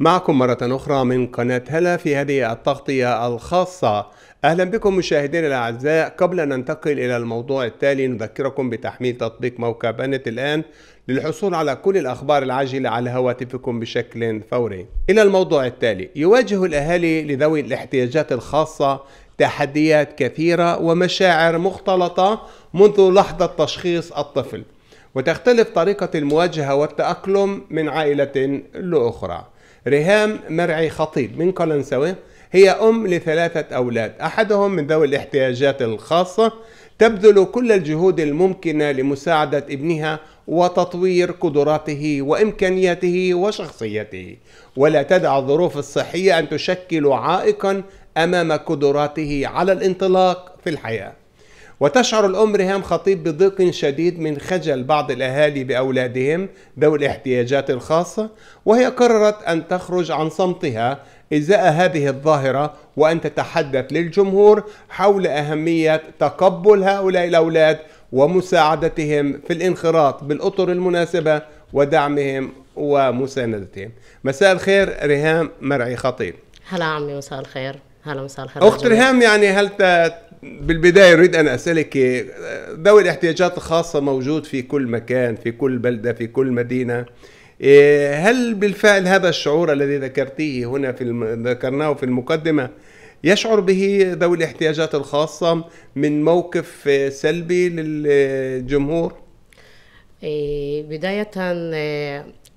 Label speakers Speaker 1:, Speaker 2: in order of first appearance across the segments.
Speaker 1: معكم مرة أخرى من قناة هلا في هذه التغطية الخاصة أهلا بكم مشاهدينا الأعزاء قبل أن ننتقل إلى الموضوع التالي نذكركم بتحميل تطبيق موقع بنت الآن للحصول على كل الأخبار العاجلة على هواتفكم بشكل فوري إلى الموضوع التالي يواجه الأهالي لذوي الاحتياجات الخاصة تحديات كثيرة ومشاعر مختلطة منذ لحظة تشخيص الطفل وتختلف طريقة المواجهة والتأقلم من عائلة لأخرى ريهام مرعي خطيب من قلنسوة هي أم لثلاثة أولاد أحدهم من ذوي الاحتياجات الخاصة تبذل كل الجهود الممكنة لمساعدة ابنها وتطوير قدراته وإمكانياته وشخصيته ولا تدع الظروف الصحية أن تشكل عائقا أمام قدراته على الانطلاق في الحياة وتشعر الأم ريهام خطيب بضيق شديد من خجل بعض الأهالي بأولادهم ذوي الاحتياجات الخاصة وهي قررت أن تخرج عن صمتها إزاء هذه الظاهرة وأن تتحدث للجمهور حول أهمية تقبل هؤلاء الأولاد ومساعدتهم في الانخراط بالأطر المناسبة ودعمهم ومساندتهم مساء الخير ريهام مرعي خطيب
Speaker 2: هلا عمي مساء الخير هلا مساء الخير أخت ريهام
Speaker 1: يعني هل بالبدايه اريد ان اسالك آه، ذوي الاحتياجات الخاصه موجود في كل مكان في كل بلده في كل مدينه آه، هل بالفعل هذا الشعور الذي ذكرتيه هنا في الم... ذكرناه في المقدمه يشعر به ذوي الاحتياجات الخاصه من موقف آه، سلبي للجمهور
Speaker 2: إيه، بدايه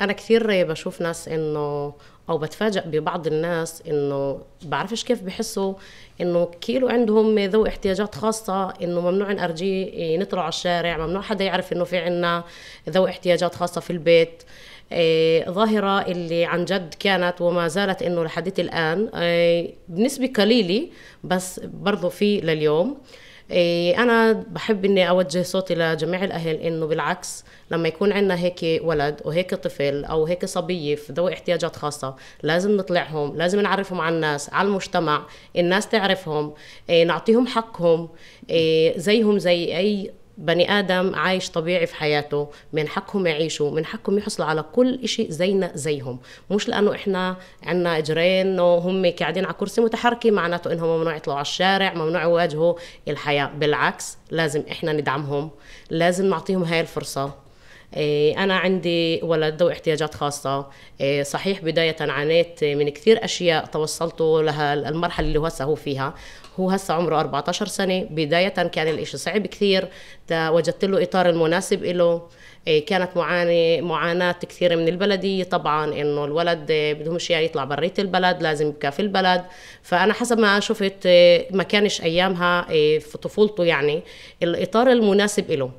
Speaker 2: انا كثير بشوف ناس انه او بتفاجئ ببعض الناس انه بعرفش كيف بحسوا انه كيلو عندهم ذوي احتياجات خاصه انه ممنوع نرجيه نطلع على الشارع ممنوع حدا يعرف انه في عنا ذوي احتياجات خاصه في البيت إيه، ظاهرة اللي عن جد كانت وما زالت انه لحديت الان إيه، بنسبة قليلة بس برضو في لليوم إيه، انا بحب اني اوجه صوتي لجميع الاهل انه بالعكس لما يكون عندنا هيك ولد وهيك طفل او هيك صبيه في ذوي احتياجات خاصه لازم نطلعهم لازم نعرفهم على الناس على المجتمع الناس تعرفهم إيه، نعطيهم حقهم إيه، زيهم زي اي بني ادم عايش طبيعي في حياته من حقهم يعيشوا من حقهم يحصلوا على كل شيء زينا زيهم مش لانه احنا عندنا اجرين وهم قاعدين على كرسي متحركي معناته انهم ممنوع يطلعوا على الشارع ممنوع يواجهوا الحياه بالعكس لازم احنا ندعمهم لازم نعطيهم هاي الفرصه إيه، أنا عندي ولد ذوي احتياجات خاصة إيه، صحيح بداية عانيت من كثير أشياء توصلته لها المرحلة اللي هو هسه هو فيها هو هسه عمره 14 سنة بداية كان الإشي صعب كثير وجدت له إطار المناسب له إيه، كانت معاني معاناة كثيرة من البلدية طبعا إنه الولد بدهمش يعني يطلع برية البلد لازم يبقى في البلد فأنا حسب ما شفت ما كانش أيامها في طفولته يعني الإطار المناسب له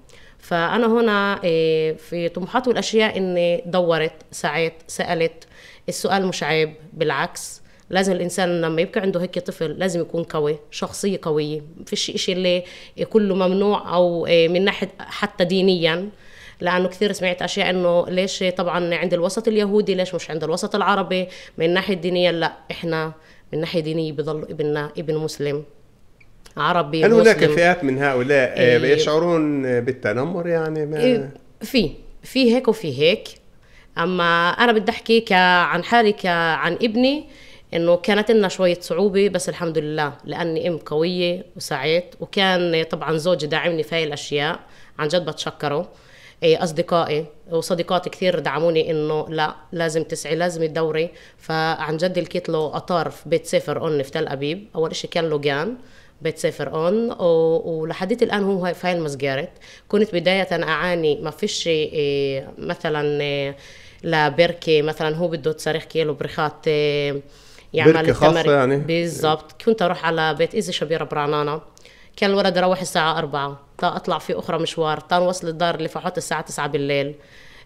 Speaker 2: فانا هنا آه، في طموحات والاشياء اني دورت سعيت سالت السؤال مش عيب بالعكس لازم الانسان لما يبقى عنده هيك طفل لازم يكون قوي شخصيه قويه فيش إشي اللي كله ممنوع او آه، من ناحيه حتى دينيا لانه كثير سمعت اشياء انه ليش طبعا عند الوسط اليهودي ليش مش عند الوسط العربي من ناحيه دينيه لا احنا من ناحيه دينيه بضل ابننا ابن مسلم عربي هل هناك فئات
Speaker 1: من هؤلاء إيه. آه، يشعرون بالتنمر يعني ما إيه،
Speaker 2: في في هيك وفي هيك اما انا بدي احكي عن حالي كعن عن ابني انه كانت لنا شويه صعوبه بس الحمد لله لاني ام قويه وسعيت وكان طبعا زوجي داعمني في هاي الاشياء عن جد بتشكره إيه، اصدقائي وصديقاتي كثير دعموني انه لا لازم تسعي لازم تدوري فعن جد لقيت له اطار في بيت سفر اون في تل ابيب اول شيء كان لوجان بيت سفر اون ولحديت الان هو في هاي المسجارة كنت بدايه اعاني ما فيش إيه، مثلا إيه، لبركه مثلا هو بده تصريح كيلو بريخات إيه، يعمل خاصة يعني بالضبط كنت اروح على بيت ايزي شبيره برعنانه كان الولد يروح الساعة أربعة تا أطلع في أخرى مشوار تا وصل الدار اللي فحوت الساعة تسعة بالليل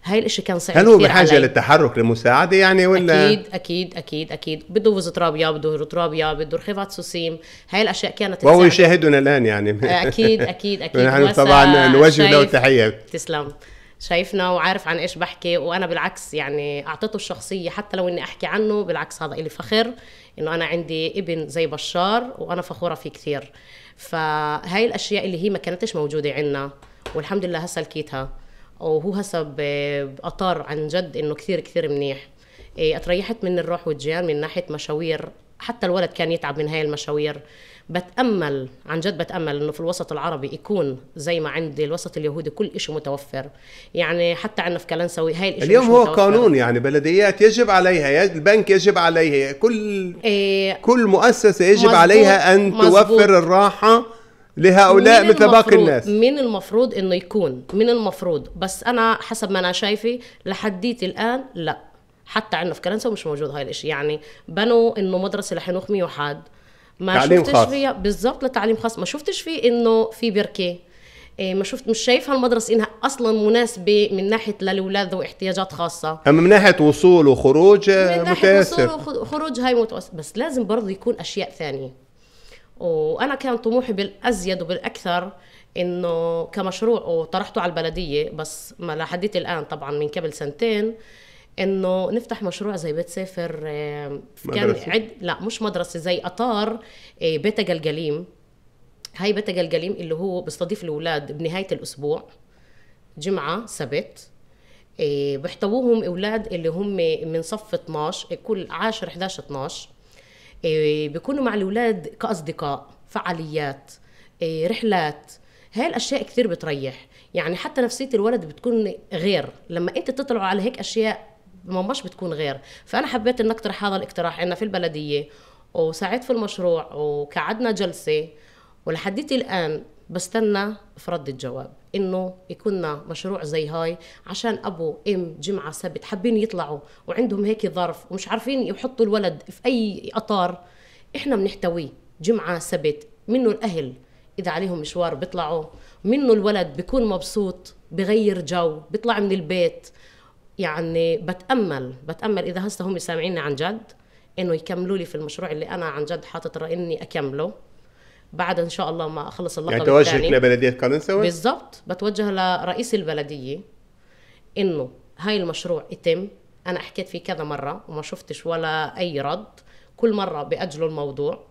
Speaker 2: هاي الاشي كان صعب هل هو بحاجه علي. للتحرك
Speaker 1: لمساعده يعني ولا اكيد
Speaker 2: اكيد اكيد اكيد بده فيزيوترابيا بده هيروترابيا بده رخيفات سوسيم هاي الاشياء كانت وهو يشاهدنا
Speaker 1: الان يعني آه، اكيد اكيد اكيد نحن طبعا نوجه له تحيه
Speaker 2: تسلم شايفنا وعارف عن ايش بحكي وانا بالعكس يعني اعطيته الشخصيه حتى لو اني احكي عنه بالعكس هذا الي فخر انه انا عندي ابن زي بشار وانا فخوره فيه كثير فهاي الاشياء اللي هي ما كانتش موجوده عندنا والحمد لله هسه لقيتها وهو هسه آه، أطار عن جد انه كثير كثير منيح آه، اتريحت من الروح والجيان من ناحيه مشاوير حتى الولد كان يتعب من هاي المشاوير بتامل عن جد بتامل انه في الوسط العربي يكون زي ما عند الوسط اليهودي كل شيء متوفر يعني حتى عندنا في كلنسوي هاي الاشي اليوم هو متوفر. قانون يعني
Speaker 1: بلديات يجب عليها البنك يجب عليها
Speaker 2: كل إيه
Speaker 1: كل مؤسسه يجب مزبوط عليها ان مزبوط توفر الراحه لهؤلاء مثل باقي الناس
Speaker 2: من المفروض انه يكون من المفروض بس انا حسب ما انا شايفه لحديت الان لا حتى عندنا في كرنسا مش موجود هاي الاشي يعني بنوا انه مدرسه لحنوخ 101 ما شفتش خاص. فيها بالضبط لتعليم خاص ما شفتش فيه انه في بركه إيه، ما شفت مش شايف هالمدرسه انها اصلا مناسبه من ناحيه للاولاد ذو احتياجات خاصه
Speaker 1: اما من ناحيه وصول وخروج من ناحيه متأسف. وصول
Speaker 2: وخروج هاي متأسف بس لازم برضه يكون اشياء ثانيه وانا كان طموحي بالازيد وبالاكثر انه كمشروع وطرحته على البلديه بس ما لحديت الان طبعا من قبل سنتين انه نفتح مشروع زي بيت سافر آه، كان عد لا مش مدرسه زي اطار آه، بيت جلجليم هاي بيت جلجليم اللي هو بيستضيف الاولاد بنهايه الاسبوع جمعه سبت آه، بيحتووهم اولاد اللي هم من صف 12 كل 10 11 12 إيه، بيكونوا مع الاولاد كاصدقاء فعاليات إيه، رحلات هاي الاشياء كثير بتريح يعني حتى نفسيه الولد بتكون غير لما انت تطلعوا على هيك اشياء مش بتكون غير فانا حبيت ان اقترح هذا الاقتراح عندنا في البلديه وساعدت في المشروع وقعدنا جلسه ولحديت الان بستنى في رد الجواب انه يكون مشروع زي هاي عشان ابو ام جمعه سبت حابين يطلعوا وعندهم هيك ظرف ومش عارفين يحطوا الولد في اي اطار احنا بنحتويه جمعه سبت منه الاهل اذا عليهم مشوار بيطلعوا منه الولد بيكون مبسوط بغير جو بيطلع من البيت يعني بتامل بتامل اذا هسه هم سامعيني عن جد انه يكملوا لي في المشروع اللي انا عن جد حاطط اني اكمله بعد ان شاء الله ما اخلص اللقب يعني توجهك لبلديه
Speaker 1: قلنسوه بالضبط
Speaker 2: بتوجه لرئيس البلديه انه هاي المشروع يتم انا حكيت فيه كذا مره وما شفتش ولا اي رد كل مره باجلوا الموضوع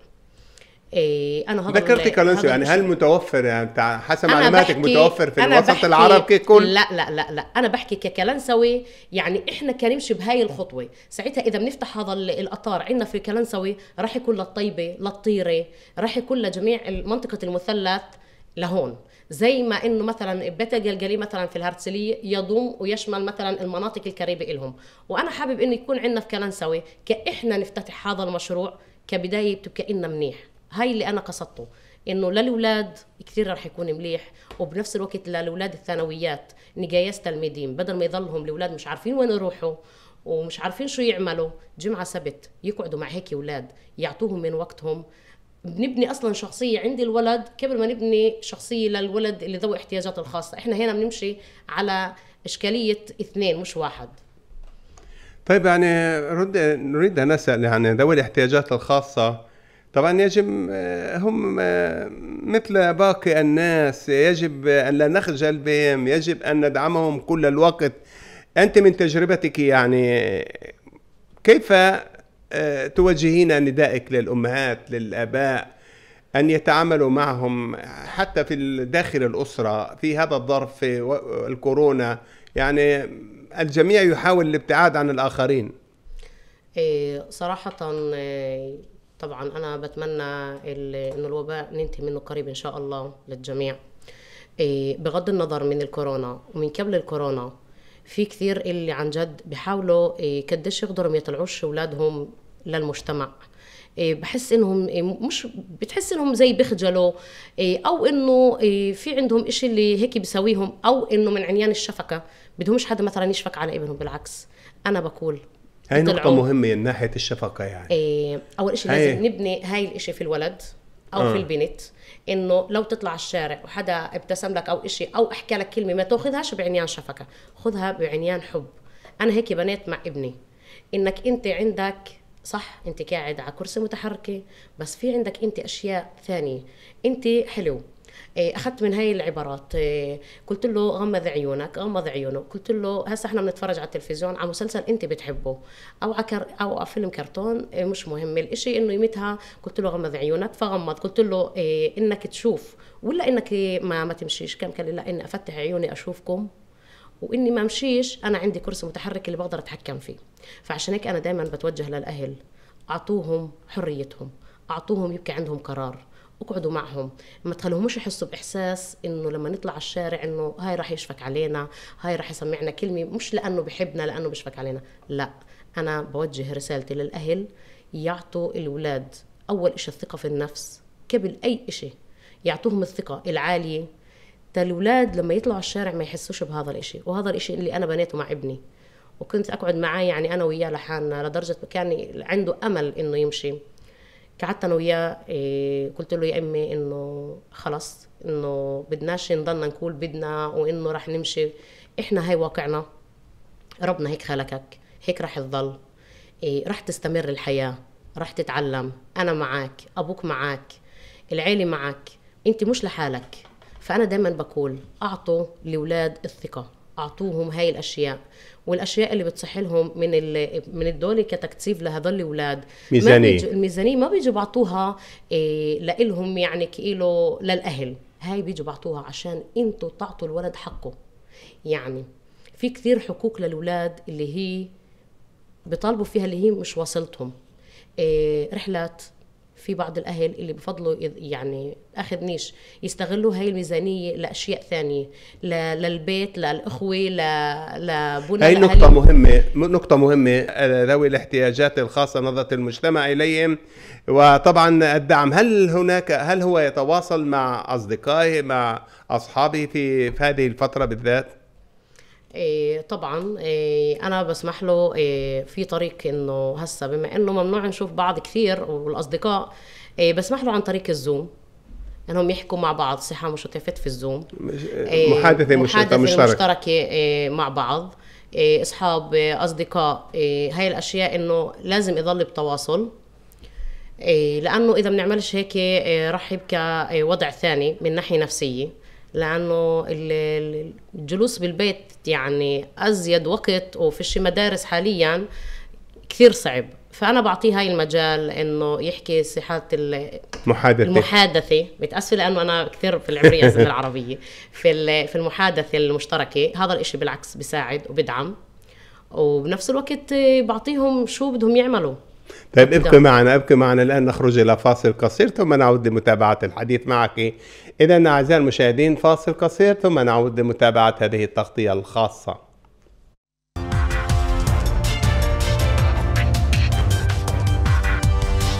Speaker 2: إيه انا هضل ذكرتي كالونسيو يعني هل
Speaker 1: متوفر يعني حسب معلوماتك متوفر في الوسط العربي كل
Speaker 2: لا لا لا لا انا بحكي ككلنسوي يعني احنا كنمشي بهاي الخطوه ساعتها اذا بنفتح هذا القطار عندنا في كلنسوي راح يكون للطيبه للطيره راح يكون لجميع منطقه المثلث لهون زي ما انه مثلا بيت الجلجلي مثلا في الهرتسلية يضم ويشمل مثلا المناطق القريبه لهم وانا حابب انه يكون عندنا في كلنسوي كاحنا نفتتح هذا المشروع كبدايه بتبقى إلنا منيح هاي اللي انا قصدته انه للاولاد كثير رح يكون مليح وبنفس الوقت للاولاد الثانويات نقايس تلميذين بدل ما يضلهم الاولاد مش عارفين وين يروحوا ومش عارفين شو يعملوا جمعه سبت يقعدوا مع هيك اولاد يعطوهم من وقتهم بنبني اصلا شخصيه عند الولد قبل ما نبني شخصيه للولد اللي ذوي احتياجات الخاصه احنا هنا بنمشي على اشكاليه اثنين مش واحد
Speaker 1: طيب يعني رد نريد ان نسال يعني ذوي الاحتياجات الخاصه طبعا يجب آه، هم آه، مثل باقي الناس يجب أن لا نخجل بهم يجب أن ندعمهم كل الوقت أنت من تجربتك يعني كيف آه، توجهين ندائك للأمهات للآباء أن يتعاملوا معهم حتى في داخل الأسرة في هذا الظرف الكورونا يعني الجميع يحاول الابتعاد عن الآخرين
Speaker 2: إيه، صراحة طبعا انا بتمنى انه الوباء ننتهي منه قريب ان شاء الله للجميع إيه، بغض النظر من الكورونا ومن قبل الكورونا في كثير اللي عن جد بيحاولوا إيه، قديش يقدروا ما يطلعوش اولادهم للمجتمع إيه، بحس انهم مش بتحس انهم زي بيخجلوا او انه في عندهم إشي اللي هيك بيسويهم او انه من عنيان الشفقه بدهمش حدا مثلا يشفق على ابنهم بالعكس انا بقول هاي نقطة مهمة
Speaker 1: من ناحية الشفقة يعني
Speaker 2: إيه أول شيء لازم نبني هاي الإشي في الولد أو آه. في البنت إنه لو تطلع الشارع وحدا ابتسم لك أو إشي أو أحكى لك كلمة ما تاخذهاش بعنيان شفقة خذها بعنيان حب أنا هيك بنيت مع ابني إنك أنت عندك صح انت قاعد على كرسي متحركه بس في عندك انت اشياء ثانيه انت حلو إيه، اخذت من هاي العبارات إيه، قلت له غمض عيونك غمض عيونه قلت له هسه احنا بنتفرج على التلفزيون على مسلسل انت بتحبه او على او على فيلم كرتون إيه، مش مهم الإشي انه يمتها قلت له غمض عيونك فغمض قلت له انك تشوف ولا انك ما ما تمشيش كان قال لي لا اني افتح عيوني اشوفكم واني ما امشيش انا عندي كرسي متحرك اللي بقدر اتحكم فيه فعشان هيك انا دائما بتوجه للاهل اعطوهم حريتهم اعطوهم يبقى عندهم قرار اقعدوا معهم ما تخلوهمش يحسوا باحساس انه لما نطلع الشارع انه هاي راح يشفك علينا هاي راح يسمعنا كلمه مش لانه بحبنا لانه بشفك علينا لا انا بوجه رسالتي للاهل يعطوا الاولاد اول شيء الثقه في النفس قبل اي شيء يعطوهم الثقه العاليه الأولاد لما يطلعوا الشارع ما يحسوش بهذا الإشي وهذا الإشي اللي أنا بنيته مع ابني وكنت أقعد معاه يعني أنا وياه لحالنا لدرجة كان عنده أمل إنه يمشي قعدت انا وياه إيه، قلت له يا امي انه خلص انه بدناش نضلنا نقول بدنا وانه رح نمشي احنا هاي واقعنا ربنا هيك خلقك هيك رح تضل إيه، رح تستمر الحياه رح تتعلم انا معك ابوك معك العيله معك انت مش لحالك فانا دايما بقول اعطوا لاولاد الثقه اعطوهم هاي الاشياء والاشياء اللي بتصح لهم من من الدوله كتكتيف لهذول الاولاد ميزانيه الميزانيه ما بيجوا بعطوها إيه لهم يعني كيلو للاهل هاي بيجوا بعطوها عشان انتوا تعطوا الولد حقه يعني في كثير حقوق للاولاد اللي هي بيطالبوا فيها اللي هي مش واصلتهم إيه رحلات في بعض الاهل اللي بفضلوا يعني اخذ نيش يستغلوا هاي الميزانيه لاشياء ثانيه للبيت للاخوه لبنى هاي نقطه
Speaker 1: مهمه نقطه آه، مهمه ذوي الاحتياجات الخاصه نظره المجتمع اليهم وطبعا الدعم هل هناك هل هو يتواصل مع اصدقائه مع اصحابه في, في هذه الفتره بالذات
Speaker 2: إيه طبعا إيه انا بسمح له إيه في طريق انه هسه بما انه ممنوع نشوف بعض كثير والاصدقاء إيه بسمح له عن طريق الزوم انهم يحكوا مع بعض صحه مشتفت في الزوم إيه محادثه, محادثة مشتركه مشتركه إيه مع بعض إيه اصحاب اصدقاء إيه، هاي الاشياء انه لازم يضل بتواصل إيه، لانه اذا بنعملش هيك إيه، رح يبقى وضع ثاني من ناحيه نفسيه لانه الجلوس بالبيت يعني ازيد وقت وفيش مدارس حاليا كثير صعب فانا بعطيه هاي المجال انه يحكي صحات المحادثه المحادثه متاسفه لانه انا كثير في العبريه زي العربيه في في المحادثه المشتركه هذا الإشي بالعكس بيساعد وبدعم وبنفس الوقت بعطيهم شو بدهم يعملوا طيب ابقي نعم.
Speaker 1: معنا ابقي معنا الآن نخرج إلى فاصل قصير ثم نعود لمتابعة الحديث معك إذا أعزائي المشاهدين فاصل قصير ثم نعود لمتابعة هذه التغطية الخاصة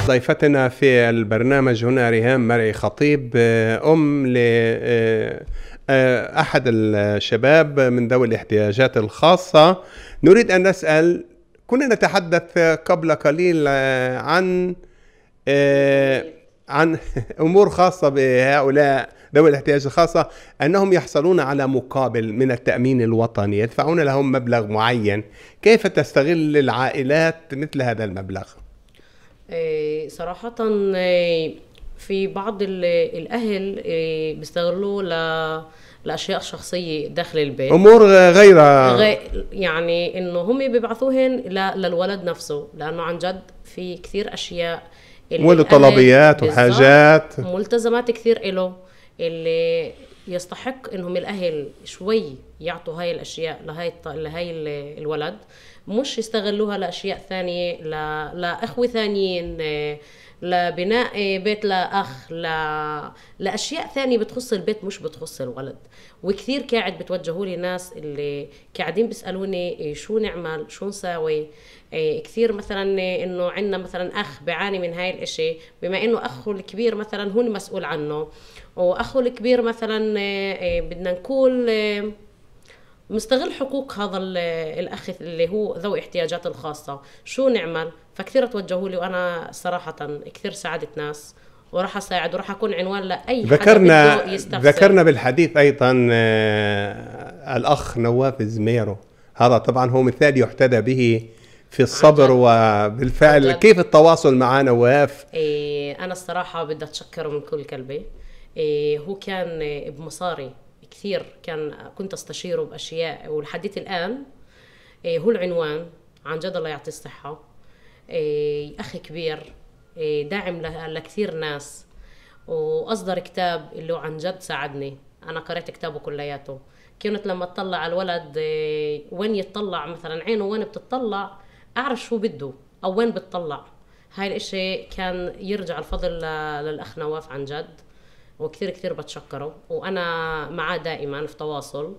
Speaker 1: ضيفتنا في البرنامج هنا ريهام مرعي خطيب آه، أم ل آه، آه، أحد الشباب من ذوي الاحتياجات الخاصة نريد أن نسأل كنا نتحدث قبل قليل آه، عن آه، عن امور خاصه بهؤلاء ذوي الاحتياجات الخاصه انهم يحصلون على مقابل من التامين الوطني يدفعون لهم مبلغ معين كيف تستغل العائلات مثل هذا المبلغ
Speaker 2: آه، صراحه في بعض الاهل آه، بيستغلوه ل لاشياء شخصيه داخل البيت امور غير يعني انه هم بيبعثوهن للولد نفسه لانه عن جد في كثير اشياء وله طلبيات وحاجات ملتزمات كثير له اللي يستحق انهم الاهل شوي يعطوا هاي الاشياء لهي لهي الولد مش يستغلوها لاشياء ثانيه لاخوه ثانيين آه، لبناء بيت لاخ ل... لاشياء ثانيه بتخص البيت مش بتخص الولد وكثير قاعد بتوجهوا لي ناس اللي قاعدين بيسالوني إيه، شو نعمل شو نساوي إيه، كثير مثلا انه عندنا مثلا اخ بيعاني من هاي الاشي بما انه اخه الكبير مثلا هو المسؤول عنه واخو الكبير مثلا إيه، بدنا نقول مستغل حقوق هذا الاخ اللي هو ذوي احتياجات الخاصه شو نعمل فكثير توجهوا لي وانا صراحه كثير ساعدت ناس وراح اساعد وراح اكون عنوان لاي ذكرنا حدا ذكرنا
Speaker 1: بالحديث ايضا آه، الاخ نواف الزميرو هذا طبعا هو مثال يحتذى به في الصبر وبالفعل عجل. كيف التواصل مع نواف؟
Speaker 2: إيه انا الصراحه بدي اتشكره من كل قلبي إيه هو كان بمصاري كثير كان كنت استشيره باشياء ولحديت الان إيه، هو العنوان عن جد الله يعطيه الصحه إيه، اخ كبير إيه، داعم لكثير ناس واصدر كتاب اللي عن جد ساعدني انا قرأت كتابه كلياته كنت لما اطلع على الولد وين يتطلع مثلا عينه وين بتطلع اعرف شو بده او وين بتطلع هاي الاشي كان يرجع الفضل للاخ نواف عن جد وكثير كثير بتشكره وانا معاه دائما في تواصل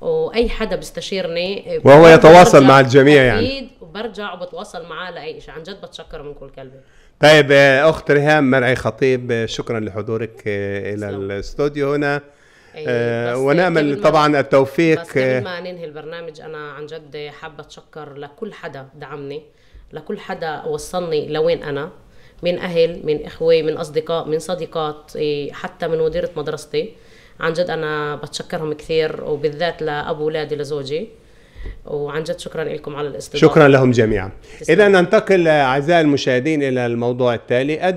Speaker 2: واي حدا بيستشيرني وهو يتواصل مع الجميع يعني اكيد وبرجع وبتواصل معاه لاي شيء عن جد بتشكره من كل قلبي
Speaker 1: طيب اخت ريهام مرعي خطيب شكرا لحضورك آه، الى الاستوديو هنا إيه، آه، ونامل طبعا التوفيق بس قبل ما
Speaker 2: ننهي البرنامج انا عن جد حابه اتشكر لكل حدا دعمني لكل حدا وصلني لوين انا من اهل من اخوه من اصدقاء من صديقات إيه، حتى من مديره مدرستي عن جد انا بتشكرهم كثير وبالذات لابو اولادي لزوجي وعن جد شكرا لكم على الاستضافه شكرا لهم
Speaker 1: جميعا اذا ننتقل اعزائي المشاهدين الى الموضوع التالي